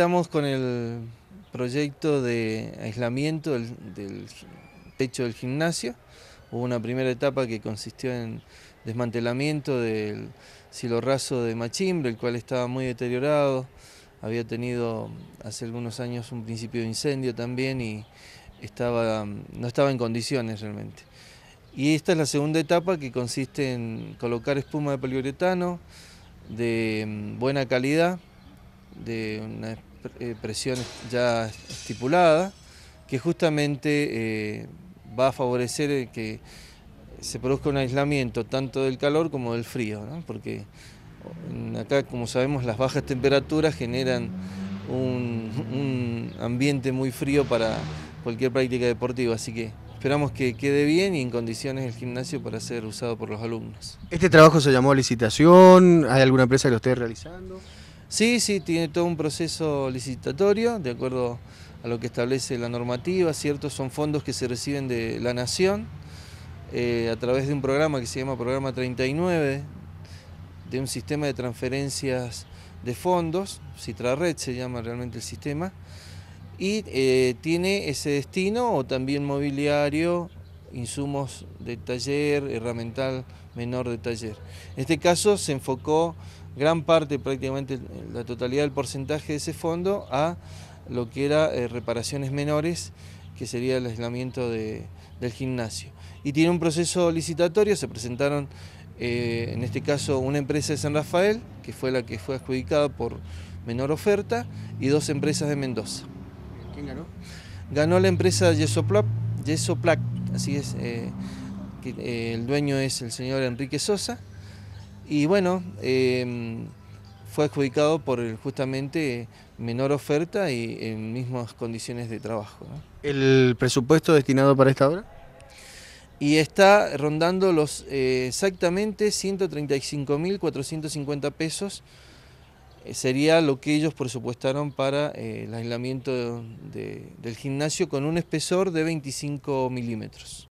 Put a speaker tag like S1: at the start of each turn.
S1: estamos con el proyecto de aislamiento del, techo del gimnasio. Hubo una primera etapa que consistió en desmantelamiento del silorraso raso de Machimbre, el cual estaba muy deteriorado. Había tenido hace algunos años un principio de incendio también y estaba, no estaba en condiciones realmente. Y esta es la segunda etapa que consiste en colocar espuma de poliuretano de mm, buena calidad, de una eh, presión ya estipulada, que justamente eh, va a favorecer eh, que se produzca un aislamiento tanto del calor como del frío, porque mm, acá, como sabemos, las bajas temperaturas generan un, un ambiente muy frío para cualquier práctica deportiva, así que esperamos que quede bien y en condiciones el gimnasio para ser usado por los alumnos.
S2: ¿Este trabajo se llamó licitación? ¿Hay alguna empresa que lo esté realizando?
S1: Sí, sí, tiene todo un proceso licitatorio, de acuerdo a lo que establece la normativa, ¿cierto? Son fondos que se reciben de la Nación eh, a través de un programa que se llama Programa 39, de un sistema de transferencias de fondos, Citrared se llama realmente el sistema, y eh, tiene ese destino o también mobiliario, insumos de taller, herramental menor de taller. En este caso se enfocó gran parte, prácticamente la totalidad del porcentaje de ese fondo a lo que era eh, reparaciones menores, que sería el aislamiento del gimnasio. Y tiene un proceso licitatorio, se presentaron eh, en este caso una empresa de San Rafael, que fue la que fue adjudicada por menor oferta, y dos empresas de Mendoza. ¿Quién ganó? Ganó la empresa Yesoplac Así es, eh, que, eh, el dueño es el señor Enrique Sosa. Y bueno, eh, fue adjudicado por justamente menor oferta y en mismas condiciones de trabajo.
S2: ¿El presupuesto destinado para esta obra?
S1: Y está rondando los exactamente 135.450 pesos eh, sería lo que ellos presupuestaron para eh, el aislamiento del gimnasio con un espesor de 25 milímetros.